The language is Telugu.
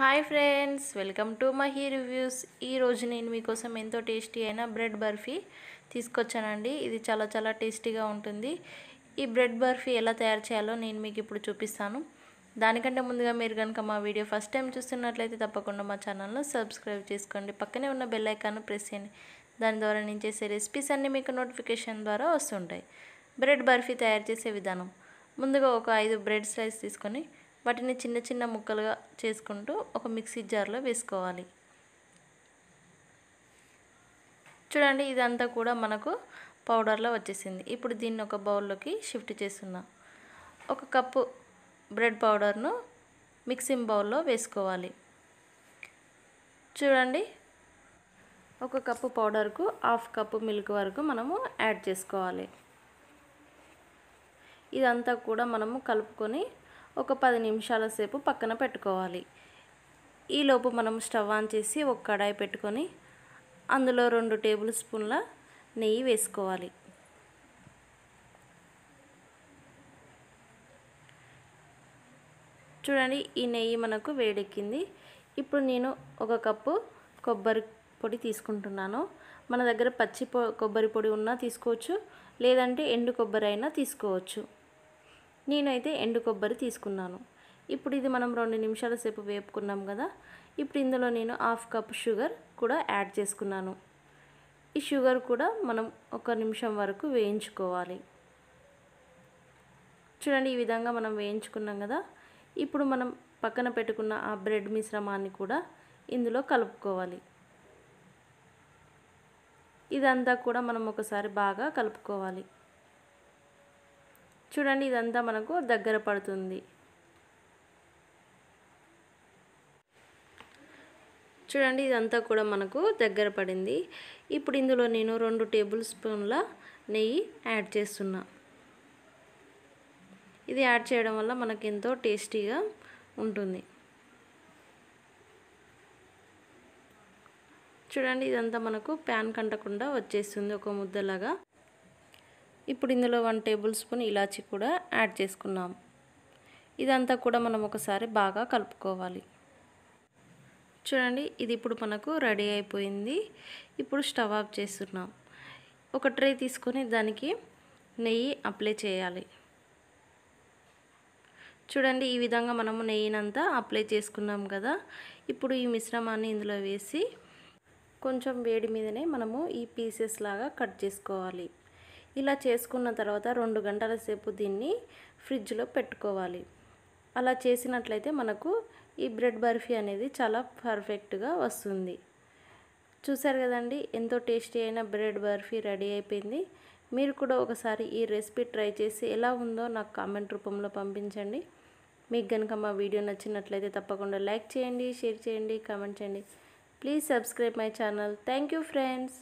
hi friends welcome to Mahi reviews ఈరోజు నేను మీకోసం ఎంతో టేస్టీ అయిన బ్రెడ్ బర్ఫీ తీసుకొచ్చానండి ఇది చాలా చాలా టేస్టీగా ఉంటుంది ఈ బ్రెడ్ బర్ఫీ ఎలా తయారు చేయాలో నేను మీకు ఇప్పుడు చూపిస్తాను దానికంటే ముందుగా మీరు కనుక మా వీడియో ఫస్ట్ టైం చూస్తున్నట్లయితే తప్పకుండా మా ఛానల్ను సబ్స్క్రైబ్ చేసుకోండి పక్కనే ఉన్న బెల్ ఐకాన్ ప్రెస్ చేయండి దాని ద్వారా నేను చేసే రెసిపీస్ అన్నీ మీకు నోటిఫికేషన్ ద్వారా వస్తుంటాయి బ్రెడ్ బర్ఫీ తయారు చేసే విధానం ముందుగా ఒక ఐదు బ్రెడ్ స్లైస్ తీసుకొని వాటిని చిన్న చిన్న ముక్కలుగా చేసుకుంటూ ఒక మిక్సీ జార్లో వేసుకోవాలి చూడండి ఇదంతా కూడా మనకు పౌడర్లో వచ్చేసింది ఇప్పుడు దీన్ని ఒక బౌల్లోకి షిఫ్ట్ చేస్తున్నాం ఒక కప్పు బ్రెడ్ పౌడర్ను మిక్సింగ్ బౌల్లో వేసుకోవాలి చూడండి ఒక కప్పు పౌడర్కు హాఫ్ కప్పు మిల్క్ వరకు మనము యాడ్ చేసుకోవాలి ఇదంతా కూడా మనము కలుపుకొని ఒక పది నిమిషాల సేపు పక్కన పెట్టుకోవాలి ఈలోపు మనం స్టవ్ ఆన్ చేసి ఒక కడాయి పెట్టుకొని అందులో రెండు టేబుల్ స్పూన్ల నెయ్యి వేసుకోవాలి చూడండి ఈ నెయ్యి మనకు వేడెక్కింది ఇప్పుడు నేను ఒక కప్పు కొబ్బరి పొడి తీసుకుంటున్నాను మన దగ్గర పచ్చి కొబ్బరి పొడి ఉన్నా తీసుకోవచ్చు లేదంటే ఎండు కొబ్బరి అయినా తీసుకోవచ్చు నేనైతే ఎండు కొబ్బరి తీసుకున్నాను ఇప్పుడు ఇది మనం రెండు నిమిషాల సేపు వేపుకున్నాం కదా ఇప్పుడు ఇందులో నేను హాఫ్ కప్ షుగర్ కూడా యాడ్ చేసుకున్నాను ఈ షుగర్ కూడా మనం ఒక నిమిషం వరకు వేయించుకోవాలి చూడండి ఈ విధంగా మనం వేయించుకున్నాం కదా ఇప్పుడు మనం పక్కన పెట్టుకున్న ఆ బ్రెడ్ మిశ్రమాన్ని కూడా ఇందులో కలుపుకోవాలి ఇదంతా కూడా మనం ఒకసారి బాగా కలుపుకోవాలి చూడండి ఇదంతా మనకు దగ్గర పడుతుంది చూడండి ఇదంతా కూడా మనకు దగ్గర పడింది ఇప్పుడు ఇందులో నేను రెండు టేబుల్ స్పూన్ల నెయ్యి యాడ్ చేస్తున్నా ఇది యాడ్ చేయడం వల్ల మనకు ఎంతో టేస్టీగా ఉంటుంది చూడండి ఇదంతా మనకు ప్యాన్ కంటకుండా వచ్చేస్తుంది ఒక ముద్దలాగా ఇప్పుడు ఇందులో వన్ టేబుల్ స్పూన్ ఇలాచి కూడా యాడ్ చేసుకున్నాం ఇదంతా కూడా మనం ఒకసారి బాగా కలుపుకోవాలి చూడండి ఇది ఇప్పుడు మనకు రెడీ అయిపోయింది ఇప్పుడు స్టవ్ ఆఫ్ చేస్తున్నాం ఒక ట్రే తీసుకొని దానికి నెయ్యి అప్లై చేయాలి చూడండి ఈ విధంగా మనము నెయ్యినంతా అప్లై చేసుకున్నాం కదా ఇప్పుడు ఈ మిశ్రమాన్ని ఇందులో వేసి కొంచెం వేడి మీదనే మనము ఈ పీసెస్ లాగా కట్ చేసుకోవాలి ఇలా చేసుకున్న తర్వాత రెండు గంటల సేపు దీన్ని ఫ్రిడ్జ్లో పెట్టుకోవాలి అలా చేసినట్లయితే మనకు ఈ బ్రెడ్ బర్ఫీ అనేది చాలా పర్ఫెక్ట్గా వస్తుంది చూసారు కదండి ఎంతో టేస్టీ అయిన బ్రెడ్ బర్ఫీ రెడీ అయిపోయింది మీరు కూడా ఒకసారి ఈ రెసిపీ ట్రై చేసి ఎలా ఉందో నాకు కామెంట్ రూపంలో పంపించండి మీకు కనుక మా వీడియో నచ్చినట్లయితే తప్పకుండా లైక్ చేయండి షేర్ చేయండి కామెంట్ చేయండి please subscribe my channel thank you friends